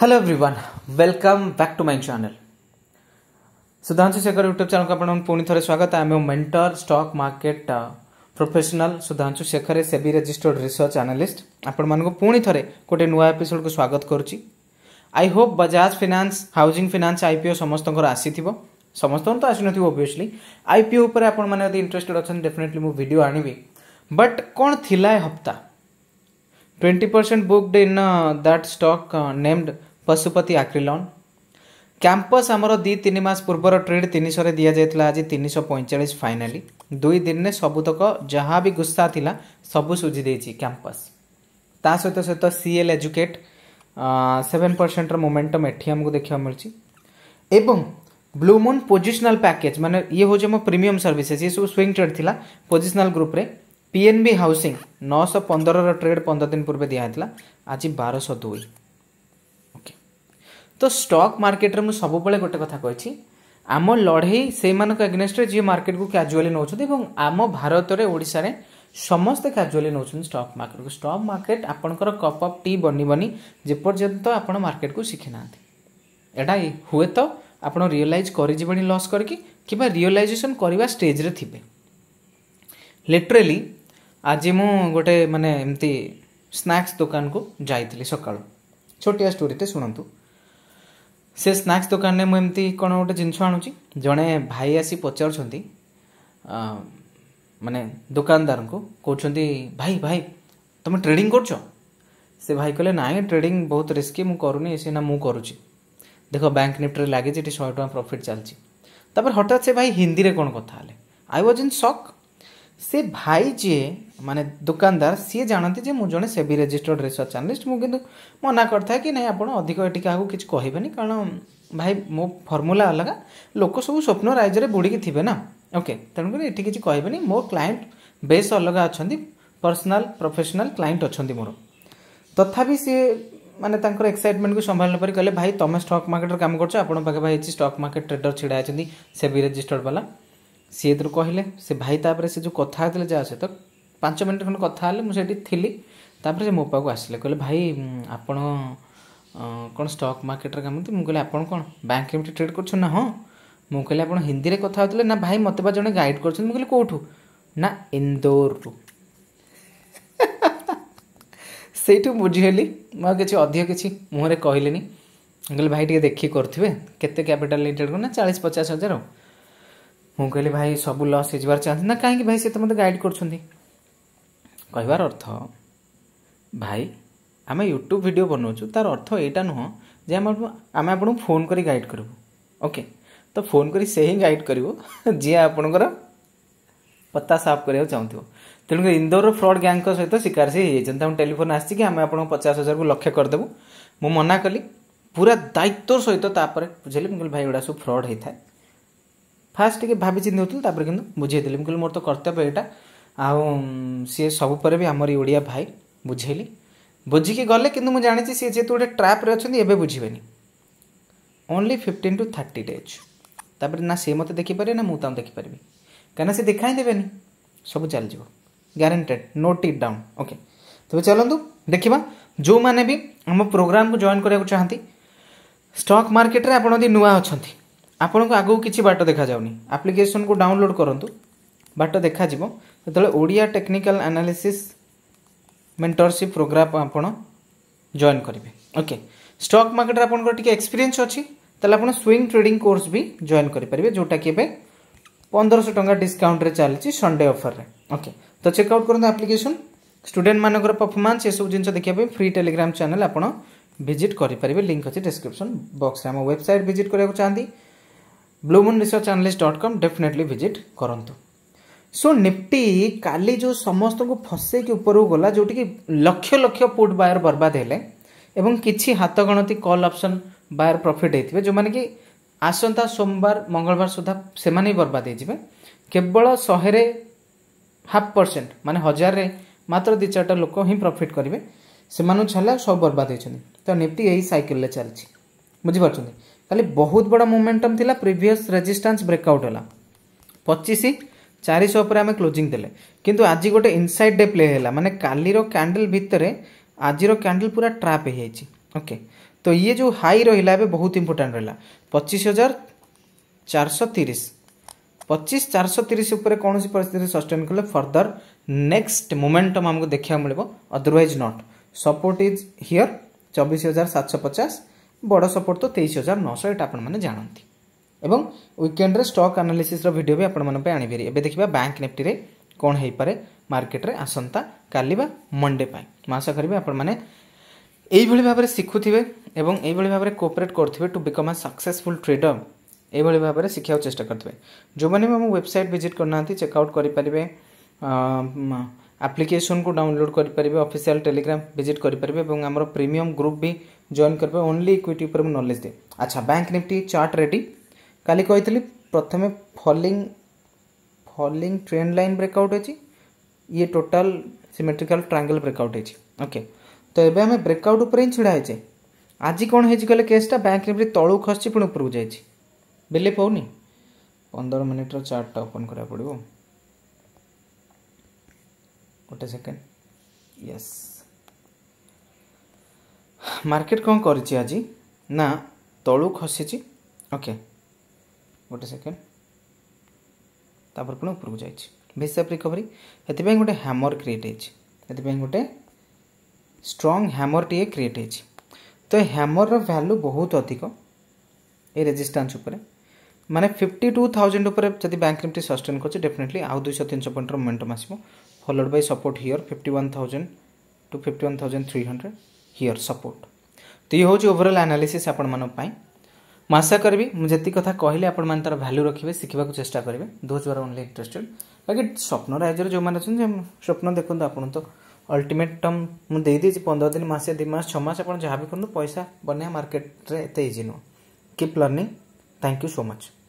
hello everyone welcome back to my channel Sudhanshu Shekhar YouTube channel को आपको पुणी थे स्वागत आम mentor stock market professional Sudhanshu Shekhar से भी रजिस्टर्ड रिसर्च आनालीस्ट आपण पुणी थे गोटे नुआ एपिसोड को स्वागत करुच्ची I hope Bajaj finance housing finance IPO समस्त आसी समस्त तो आसी ओबियसली आईपीओ पर आप इंटरेस्टेड अच्छे डेफिनेटली मुझे भिड आणवी बट कौन थी हप्ता 20 percent booked in uh, that stock uh, named Pashupati Acrylon campus ଆମର ଦୁଇ ତିନି ମାସ ପୂର୍ବର ଟ୍ରେଡ୍ ତିନିଶହରେ ଦିଆଯାଇଥିଲା ଆଜି ତିନିଶହ ପଇଁଚାଳିଶ ଫାଇନାଲି ଦୁଇ ଦିନରେ ସବୁତକ ଯାହା ବି ଗୁସ୍ସା ଥିଲା ସବୁ ସୁଝି ଦେଇଛି କ୍ୟାମ୍ପସ୍ ତା ସହିତ ସହିତ ସିଏଲ୍ ଏଜୁକେଟ୍ ସେଭେନ୍ ପରସେଣ୍ଟର ମୋମେଣ୍ଟମ୍ ଏଠି ଆମକୁ ଦେଖିବାକୁ ମିଳୁଛି ଏବଂ ବ୍ଲୁମୁନ୍ ପୋଜିସନାଲ୍ ପ୍ୟାକେଜ୍ ମାନେ ଇଏ ହେଉଛି ଆମ ପ୍ରିମିୟମ୍ ସର୍ଭିସେସ୍ ଇଏ ସବୁ ସ୍ୱିଙ୍ଗ ଟ୍ରେଡ୍ ଥିଲା ପୋଜିସନାଲ୍ ଗ୍ରୁପ୍ରେ ପିଏନ୍ବି ହାଉସିଂ ନଅଶହ ପନ୍ଦରର ଟ୍ରେଡ୍ ପନ୍ଦର ଦିନ ପୂର୍ବେ ଦିଆହେଇଥିଲା ଆଜି ବାରଶହ ଦୁଇ ଓକେ ତ ଷ୍ଟକ୍ ମାର୍କେଟରେ ମୁଁ ସବୁବେଳେ ଗୋଟେ କଥା କହିଛି ଆମ ଲଢ଼େଇ ସେମାନଙ୍କ ଏଗନେଷ୍ଟରେ ଯିଏ ମାର୍କେଟକୁ କ୍ୟାଜୁଆଲି ନେଉଛନ୍ତି ଏବଂ ଆମ ଭାରତରେ ଓଡ଼ିଶାରେ ସମସ୍ତେ କ୍ୟାଜୁଆଲି ନେଉଛନ୍ତି ଷ୍ଟକ୍ ମାର୍କେଟକୁ ଷ୍ଟକ୍ ମାର୍କେଟ ଆପଣଙ୍କର କପ୍ ଅଫ୍ ଟି ବନିବନି ଯେପର୍ଯ୍ୟନ୍ତ ଆପଣ ମାର୍କେଟକୁ ଶିଖିନାହାନ୍ତି ଏଇଟା ହୁଏତ ଆପଣ ରିଅଲାଇଜ୍ କରିଯିବେଣି ଲସ୍ କରିକି କିମ୍ବା ରିଅଲାଇଜେସନ୍ କରିବା ଷ୍ଟେଜ୍ରେ ଥିବେ ଲିଟରେଲି ଆଜି ମୁଁ ଗୋଟେ ମାନେ ଏମିତି ସ୍ନାକ୍ସ ଦୋକାନକୁ ଯାଇଥିଲି ସକାଳୁ ଛୋଟିଆ ଷ୍ଟୋରିଟେ ଶୁଣନ୍ତୁ ସେ ସ୍ନାକ୍ସ ଦୋକାନରେ ମୁଁ ଏମିତି କ'ଣ ଗୋଟେ ଜିନିଷ ଆଣୁଛି ଜଣେ ଭାଇ ଆସି ପଚାରୁଛନ୍ତି ମାନେ ଦୋକାନଦାରଙ୍କୁ କହୁଛନ୍ତି ଭାଇ ଭାଇ ତୁମେ ଟ୍ରେଡ଼ିଂ କରୁଛ ସେ ଭାଇ କହିଲେ ନାଇଁ ଟ୍ରେଡ଼ିଂ ବହୁତ ରିସ୍କି ମୁଁ କରୁନି ସିନା ମୁଁ କରୁଛି ଦେଖ ବ୍ୟାଙ୍କ ନିଫ୍ଟରେ ଲାଗିଛି ଏଠି ଶହେ ଟଙ୍କା ପ୍ରଫିଟ୍ ଚାଲିଛି ତାପରେ ହଠାତ୍ ସେ ଭାଇ ହିନ୍ଦୀରେ କ'ଣ କଥା ହେଲେ ଆଇ ୱାଜ୍ ଇନ୍ ସକ୍ ସେ ଭାଇ ଯିଏ ମାନେ ଦୋକାନଦାର ସିଏ ଜାଣନ୍ତି ଯେ ମୁଁ ଜଣେ ସେବି ରେଜିଷ୍ଟର୍ଡ ରିସର୍ଚ୍ଚ ଆନାଲିଷ୍ଟ ମୁଁ କିନ୍ତୁ ମନା କରିଥାଏ କି ନାହିଁ ଆପଣ ଅଧିକ ଏଠି କାହାକୁ କିଛି କହିବେନି କାରଣ ଭାଇ ମୋ ଫର୍ମୁଲା ଅଲଗା ଲୋକ ସବୁ ସ୍ୱପ୍ନ ରାଇଜରେ ବୁଡ଼ିକି ଥିବେ ନା ଓକେ ତେଣୁକରି ଏଠି କିଛି କହିବେନି ମୋ କ୍ଲାଏଣ୍ଟ ବେଶ୍ ଅଲଗା ଅଛନ୍ତି ପର୍ସନାଲ୍ ପ୍ରଫେସନାଲ୍ କ୍ଲାଏଣ୍ଟ ଅଛନ୍ତି ମୋର ତଥାପି ସିଏ ମାନେ ତାଙ୍କର ଏକ୍ସାଇଟମେଣ୍ଟକୁ ସମ୍ଭାଳି ନପାରି କହିଲେ ଭାଇ ତୁମେ ଷ୍ଟକ୍ ମାର୍କେଟରେ କାମ କରୁଛ ଆପଣଙ୍କ ପାଖେ ଭାଇ ହେଇଛି ଷ୍ଟକ୍ ମାର୍କେଟ ଟ୍ରେଡର ଛିଡ଼ା ହେଇଛନ୍ତି ସେବି ରେଜିଷ୍ଟର୍ଡ ବାଲା ସିଏ ଏଥିରୁ କହିଲେ ସେ ଭାଇ ତା'ପରେ ସେ ଯେଉଁ କଥା ହେଉଥିଲେ ଯାହା ସହିତ ପାଞ୍ଚ ମିନିଟ୍ ଖଣ୍ଡେ କଥା ହେଲେ ମୁଁ ସେଇଠି ଥିଲି ତା'ପରେ ସେ ମୋ ପାଖକୁ ଆସିଲେ କହିଲେ ଭାଇ ଆପଣ କ'ଣ ଷ୍ଟକ୍ ମାର୍କେଟରେ କାମନ୍ତି ମୁଁ କହିଲି ଆପଣ କ'ଣ ବ୍ୟାଙ୍କ କେମିତି ଟ୍ରେଡ୍ କରୁଛନ୍ତି ନା ହଁ ମୁଁ କହିଲି ଆପଣ ହିନ୍ଦୀରେ କଥା ହେଉଥିଲେ ନା ଭାଇ ମୋତେ ବା ଜଣେ ଗାଇଡ଼ କରୁଛନ୍ତି ମୁଁ କହିଲି କେଉଁଠୁ ନା ଇନ୍ଦୋରରୁ ସେଇଠୁ ବୁଝିଗଲି ମୁଁ ଆଉ କିଛି ଅଧିକ କିଛି ମୁହଁରେ କହିଲିନି ମୁଁ କହିଲି ଭାଇ ଟିକେ ଦେଖିକି କରୁଥିବେ କେତେ କ୍ୟାପିଟାଲ ଲିମିଟେଡ଼୍ କ'ଣ ନା ଚାଳିଶ ପଚାଶ ହଜାର ଆଉ मुँ कह भाई सब लस होबार चान्स ना कहीं भाई सी तो मतलब गाइड कर अर्थ भाई आम यूट्यूब भिड बनाऊ तार अर्थ या नुह जे आम आप फोन कर गाइड करूँ ओके तो फोन कर से ही गाइड कर पता साफ कर चाहूँ तेणुक इंदोर फ्रड ग्यांग सहित शिकार से ही टेलीफोन आसिक आम आप पचास हजार को लक्ष्य करदेबू मुँ मना कली पूरा दायित्व सहित बुझे मुझे भाई गुड़ा सब फ्रड होता है ଫାର୍ଷ୍ଟ ଟିକେ ଭାବି ଚିନ୍ତି ହେଉଥିଲି ତାପରେ କିନ୍ତୁ ବୁଝେଇଦେଲି ମୁଁ କହିଲି ମୋର ତ କର୍ତ୍ତବ୍ୟ ଏଇଟା ଆଉ ସିଏ ସବୁ ପରେ ବି ଆମର ଏଇ ଓଡ଼ିଆ ଭାଇ ବୁଝେଇଲି ବୁଝିକି ଗଲେ କିନ୍ତୁ ମୁଁ ଜାଣିଛି ସିଏ ଯେହେତୁ ଗୋଟେ ଟ୍ରାପ୍ରେ ଅଛନ୍ତି ଏବେ ବୁଝିବେନି only fifteen to thirty days ତାପରେ ନା ସିଏ ମୋତେ ଦେଖିପାରିବେ ନା ମୁଁ ତାଙ୍କୁ ଦେଖିପାରିବି କାହିଁକିନା ସେ ଦେଖା ହିଁ ଦେବେନି ସବୁ ଚାଲିଯିବ guaranteed note it down okay ତେବେ ଚାଲନ୍ତୁ ଦେଖିବା ଯେଉଁମାନେ ବି ଆମ ପ୍ରୋଗ୍ରାମକୁ ଜଏନ୍ କରିବାକୁ ଚାହାନ୍ତି ଷ୍ଟକ୍ ମାର୍କେଟରେ ଆପଣ ଯଦି ନୂଆ ଅଛନ୍ତି ଆପଣଙ୍କୁ ଆଗକୁ କିଛି ବାଟ ଦେଖାଯାଉନି ଆପ୍ଲିକେସନକୁ ଡାଉନଲୋଡ଼୍ କରନ୍ତୁ ବାଟ ଦେଖାଯିବ ସେତେବେଳେ Odia technical analysis mentorship program ଆପଣ ଜଏନ୍ କରିବେ ଓକେ ଷ୍ଟକ୍ ମାର୍କେଟରେ ଆପଣଙ୍କର ଟିକେ ଏକ୍ସପିରିଏନ୍ସ ଅଛି ତାହେଲେ ଆପଣ ସ୍ୱିଙ୍ଗ ଟ୍ରେଡିଂ କୋର୍ସ ବି ଜଏନ୍ କରିପାରିବେ ଯେଉଁଟାକି ଏବେ ପନ୍ଦରଶହ ଟଙ୍କା ଡିସ୍କାଉଣ୍ଟରେ ଚାଲିଛି ସନ୍ଡେ ଅଫରରେ ଓକେ ତ ଚେକ୍ଆଉଟ୍ କରନ୍ତୁ ଆପ୍ଲିକେସନ୍ ଷ୍ଟୁଡେଣ୍ଟମାନଙ୍କର ପରଫର୍ମାନ୍ସ ଏସବୁ ଜିନିଷ ଦେଖିବା ପାଇଁ ଫ୍ରି ଟେଲିଗ୍ରାମ ଚ୍ୟାନେଲ୍ ଆପଣ ଭିଜିଟ୍ କରିପାରିବେ ଲିଙ୍କ୍ ଅଛି ଡିସ୍କ୍ରିପ୍ସନ୍ ବକ୍ସରେ ଆମ ୱେବସାଇଟ୍ ଭିଜିଟ୍ କରିବାକୁ ଚାହାନ୍ତି କମ୍ definitely ଭିଜିଟ୍ କରନ୍ତୁ ସୋ ନିଫ୍ଟି କାଲି ଯେଉଁ ସମସ୍ତଙ୍କୁ ଫସେଇକି ଉପରକୁ ଗଲା ଯେଉଁଠିକି ଲକ୍ଷ ଲକ୍ଷ ପୁଟ୍ ବାୟର ବର୍ବାଦ ହେଲେ ଏବଂ କିଛି ହାତ ଗଣତି କଲ୍ ଅପସନ୍ ବାୟର ପ୍ରଫିଟ୍ ହେଇଥିବେ ଯେଉଁମାନେ କି ଆସନ୍ତା ସୋମବାର ମଙ୍ଗଳବାର ସୁଦ୍ଧା ସେମାନେ ହିଁ ବର୍ବାଦ ହେଇଯିବେ କେବଳ ଶହେରେ ହାଫ୍ ପରସେଣ୍ଟ ମାନେ ହଜାରରେ ମାତ୍ର ଦୁଇ ଚାରିଟା ଲୋକ ହିଁ ପ୍ରଫିଟ୍ କରିବେ ସେମାନଙ୍କୁ ଛାଡ଼ିଲେ ସବୁ ବର୍ବାଦ ହେଇଛନ୍ତି ତ ନିଫ୍ଟି ଏହି ସାଇକେଲରେ ଚାଲିଛି ବୁଝିପାରୁଛନ୍ତି खाली बहुत बड़ा मोमेंटम थी प्रिभस रेजिस्टा ब्रेकआउट है पचिश चार शौर आम क्लोजिंग देने कि आज गोटे इनसाइड डे प्ले है मैंने कालीर कैंडल भितर आज कैंडल पूरा ट्राप हो ओके तो ये जो हाई रहा है बहुत इंपोर्टाट रहा पचिश हजार चार शौ तीस पचिश चार शौ तीस उपर कौन परिस्थिति सस्टेन कले फर्दर नेक्स्ट मोमेंटम आमको देखा मिले otherwise not support is here चबीस हजार सात शौ पचास বড় ସପୋର୍ଟ ତ ତେଇଶ ହଜାର ନଅଶହ ଏଇଟା ଆପଣମାନେ ଜାଣନ୍ତି ଏବଂ ୱିକେଣ୍ଡରେ ଷ୍ଟକ୍ ଆନାଲିସିସ୍ର ଭିଡ଼ିଓ ବି ଆପଣମାନଙ୍କ ପାଇଁ ଆଣିପାରିବେ ଏବେ ଦେଖିବା ବ୍ୟାଙ୍କ ନିଫ୍ଟିରେ କ'ଣ ହେଇପାରେ ମାର୍କେଟରେ ଆସନ୍ତା କାଲି ବା ମଣ୍ଡେ ପାଇଁ ମୁଁ ଆଶା କରିବି ଆପଣମାନେ ଏଇଭଳି ଭାବରେ ଶିଖୁଥିବେ ଏବଂ ଏଇଭଳି ଭାବରେ କୋଅପରେଟ୍ କରୁଥିବେ to become a successful trader ଏଇଭଳି ଭାବରେ ଶିଖିବାକୁ ଚେଷ୍ଟା କରିଥିବେ ଯେଉଁମାନେ ବି ଆମ ୱେବସାଇଟ୍ ଭିଜିଟ୍ କରିନାହାନ୍ତି ଚେକ୍ଆଉଟ୍ କରିପାରିବେ आप्लिकेसन को डाउनलोड करेंगे अफिसील टेलीग्राम भिज करेंगे और आम प्रिमियम ग्रुप भी जॉन करेंगे ओनली इक्विटी पर नलेज दिए अच्छा बैंक निफ्टी चार्ट रेडी का कही प्रथम falling falling trend line breakout होती ये टोटाल सीमेट्रिकाल ट्रांगल ब्रेकआउट होती ओके तो ये आम ब्रेकआउट पर ढाई आज कौन हो केसटा बैंक निफ्टी तलू खसी पुणी उपरकू जाए बिलिप हो पंदर मिनिट्र चार्टा ओपन करा पड़ो ଗୋଟେ ସେକେଣ୍ଡ ୟେସ୍ ମାର୍କେଟ୍ କ'ଣ କରିଛି ଆଜି ନା ତଳୁ ଖସିଛି ଓକେ ଗୋଟେ ସେକେଣ୍ଡ ତାପରେ ପୁଣି ଉପରକୁ ଯାଇଛି ଭିସେପ୍ ରିକଭରି ସେଥିପାଇଁ ଗୋଟେ ହ୍ୟାମର୍ କ୍ରିଏଟ୍ ହେଇଛି ସେଥିପାଇଁ ଗୋଟେ ଷ୍ଟ୍ରଙ୍ଗ ହ୍ୟାମର୍ଟିଏ କ୍ରିଏଟ୍ ହେଇଛି ତ ଏ ହ୍ୟାମର୍ର ଭ୍ୟାଲୁ ବହୁତ ଅଧିକ ଏ ରେଜିଷ୍ଟାନ୍ସ ଉପରେ ମାନେ ଫିଫ୍ଟି ଟୁ ଥାଉଜେଣ୍ଡ ଉପରେ ଯଦି ବ୍ୟାଙ୍କ ନିଫ୍ଟି ସଷ୍ଟେନ୍ କରୁଛି ଡେଫିନେଟଲି ଆଉ ଦୁଇଶହ ତିନିଶହ ପଏଣ୍ଟର ମୋମେଣ୍ଟମ୍ ଆସିବ followed by support here 51000 to 51300 here support तो ये हूँ ओभरअल आनालीसीस आपण ମୁଁ ଆଶା କରିବି ମୁଁ ଯେତିକି କଥା କହିଲେ ଆପଣମାନେ ତାର ଭ୍ୟାଲ୍ୟୁ ରଖିବେ ଶିଖିବାକୁ ଚେଷ୍ଟା କରିବେ ଦୋଜ୍ ଆର୍ ଓନ୍ଲି ଇଣ୍ଟରେଷ୍ଟେଡ୍ ବାକି ସ୍ୱପ୍ନ ରାଜ୍ୟରେ ଯେଉଁମାନେ ଅଛନ୍ତି ସ୍ୱପ୍ନ ଦେଖନ୍ତୁ ଆପଣ ତ ଅଲ୍ଟିମେଟ୍ ଟର୍ମ ମୁଁ ଦେଇଦେଇଛି ପନ୍ଦର ଦିନ ମାସେ ଦୁଇ ମାସ ଛଅ ମାସ ଆପଣ ଯାହା ବି କରନ୍ତୁ ପଇସା ବନେଇବା ମାର୍କେଟରେ ଏତେ ଇଜି ନୁହଁ keep learning thank you so much